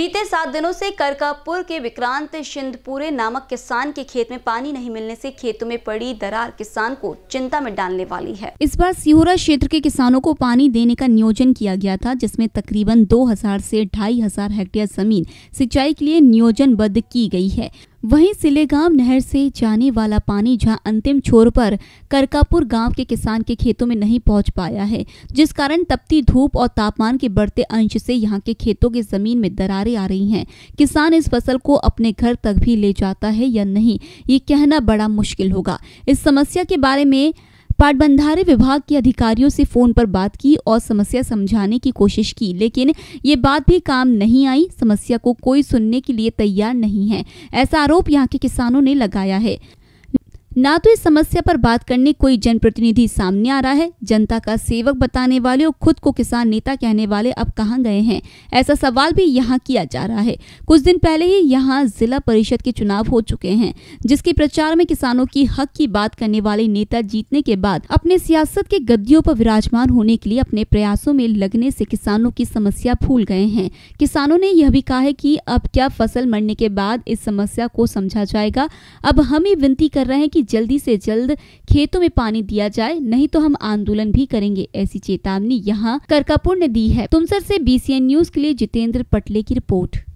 बीते सात दिनों से करकापुर के विक्रांत शिंदपुरे नामक किसान के खेत में पानी नहीं मिलने से खेतों में पड़ी दरार किसान को चिंता में डालने वाली है इस बार सिहोरा क्षेत्र के किसानों को पानी देने का नियोजन किया गया था जिसमें तकरीबन 2000 से ढाई हजार हेक्टेयर जमीन सिंचाई के लिए नियोजनबद्ध की गई है वहीं सिलेगांव नहर से जाने वाला पानी जहां अंतिम छोर पर करकापुर गांव के किसान के खेतों में नहीं पहुंच पाया है जिस कारण तपती धूप और तापमान के बढ़ते अंश से यहां के खेतों की जमीन में दरारें आ रही हैं किसान इस फसल को अपने घर तक भी ले जाता है या नहीं ये कहना बड़ा मुश्किल होगा इस समस्या के बारे में पाटबंधारे विभाग के अधिकारियों से फोन पर बात की और समस्या समझाने की कोशिश की लेकिन ये बात भी काम नहीं आई समस्या को कोई सुनने के लिए तैयार नहीं है ऐसा आरोप यहाँ के किसानों ने लगाया है ना तो इस समस्या पर बात करने कोई जनप्रतिनिधि सामने आ रहा है जनता का सेवक बताने वाले और खुद को किसान नेता कहने वाले अब कहाँ गए हैं ऐसा सवाल भी यहाँ किया जा रहा है कुछ दिन पहले ही यहाँ जिला परिषद के चुनाव हो चुके हैं जिसके प्रचार में किसानों की हक की बात करने वाले नेता जीतने के बाद अपने सियासत के गद्दियों पर विराजमान होने के लिए अपने प्रयासों में लगने से किसानों की समस्या फूल गए हैं किसानों ने यह भी कहा है की अब क्या फसल मरने के बाद इस समस्या को समझा जाएगा अब हम ही विनती कर रहे हैं कि जल्दी से जल्द खेतों में पानी दिया जाए नहीं तो हम आंदोलन भी करेंगे ऐसी चेतावनी यहाँ करकापुर ने दी है तुमसर से बीसीएन न्यूज के लिए जितेंद्र पटले की रिपोर्ट